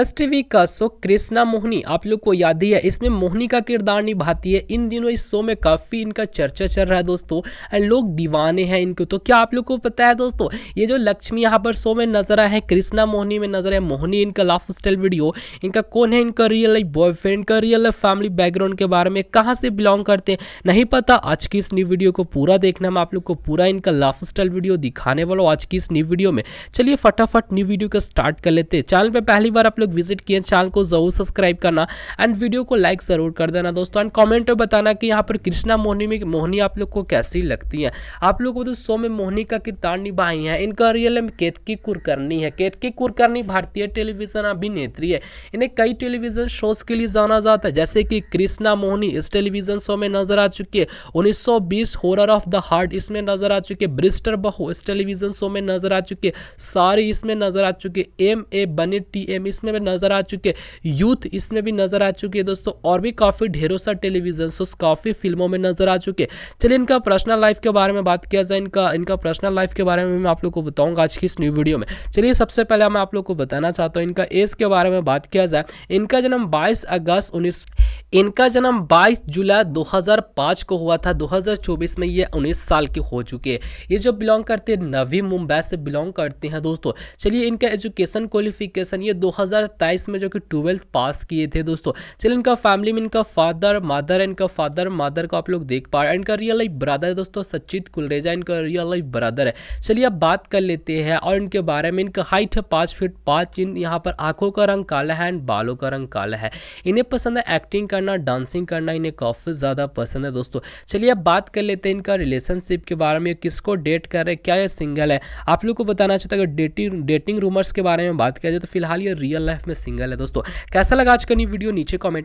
S T का show Krishna Mohini आप लोग को याद ही है इसमें मोहनी का किरदार निभाती है इन दिनों इस शो में काफ़ी इनका चर्चा चल रहा है दोस्तों एंड लोग दीवाने हैं इनको तो क्या आप लोग को पता है दोस्तों ये जो लक्ष्मी यहाँ पर शो में नजर आए हैं कृष्णा मोहनी में नजर आए मोहनी इनका लाइफ स्टाइल वीडियो इनका कौन है इनका रियल लाइफ बॉयफ्रेंड का रियल लाइफ फैमिली बैकग्राउंड के बारे में कहाँ से बिलोंग करते हैं नहीं पता आज की इस न्यू वीडियो को पूरा देखना मैं आप लोग को पूरा इनका लाइफ स्टाइल वीडियो दिखाने वाला हूँ आज की इस न्यू वीडियो में चलिए फटाफट न्यू वीडियो को स्टार्ट कर लेते हैं चैनल पर पहली बार आप लोग तक विजिट किए चैनल को जरूर सब्सक्राइब करना एंड वीडियो को लाइक ज़रूर कर देना दोस्तों एंड कॉमेंट में बताना कि यहाँ पर कृष्णा मोहनी में मोहनी आप लोग को कैसी लगती है आप लोग को तो शो में मोहनी का किरदार निभाई है इनका रियल में केतकी कुरकर्णी है केतकी कुरकर्णी भारतीय टेलीविजन अभिनेत्री है इन्हें कई टेलीविजन शोज के लिए जाना जाता है जैसे कि कृष्णा मोहनी इस टेलीविजन शो में नजर आ चुकी है उन्नीस हॉरर ऑफ द हार्ट इसमें नजर आ चुकी है ब्रिस्टर बहु इस टेलीविजन शो में नजर आ चुकी है सारी इसमें नजर आ चुकी है एम ए बनी टी एम इसमें में नज़र आ चुके यूथ इसमें भी नज़र आ चुकी है दोस्तों और भी काफ़ी ढेरों सा टेलीविजन शोज काफ़ी फिल्मों में नज़र आ चुके चलिए इनका पर्सनल लाइफ के बारे में बात किया जाए इनका इनका पर्सनल लाइफ के बारे में मैं आप लोग को बताऊंगा आज की इस न्यू वीडियो में चलिए सबसे पहले मैं आप लोग को बताना चाहता हूँ इनका एज के बारे में बात किया जाए इनका जन्म बाईस अगस्त उन्नीस इनका जन्म 22 जुलाई 2005 को हुआ था 2024 में ये 19 साल के हो चुके हैं ये जो बिलोंग करते हैं नवी मुंबई से बिलोंग करते हैं दोस्तों चलिए इनका एजुकेशन क्वालिफिकेशन ये 2023 में जो कि ट्वेल्थ पास किए थे दोस्तों चलिए इनका फैमिली में इनका फादर मदर इनका फादर मदर को आप लोग देख पा रहे हैं इनका रियल लाइफ ब्रदर है दोस्तों सचित कुलरेजा इनका रियल लाइफ ब्रदर है चलिए अब बात कर लेते हैं और इनके बारे में इनका हाइट है पाँच फीट पाँच इंच यहाँ पर आँखों का रंग काला है एंड बालों का रंग काला है इन्हें पसंद है एक्टिंग का करना डांसिंग करना इन्हें काफ़ी ज़्यादा पसंद है दोस्तों चलिए अब बात कर लेते हैं इनका रिलेशनशिप के बारे में किसको डेट कर रहे हैं क्या ये सिंगल है आप लोग को बताना चाहता है अगर डेटिंग डेटिंग रूमर्स के बारे में बात किया जाए तो फिलहाल ये रियल लाइफ में सिंगल है दोस्तों कैसा लगा आज का नहीं वीडियो नीचे कॉमेंट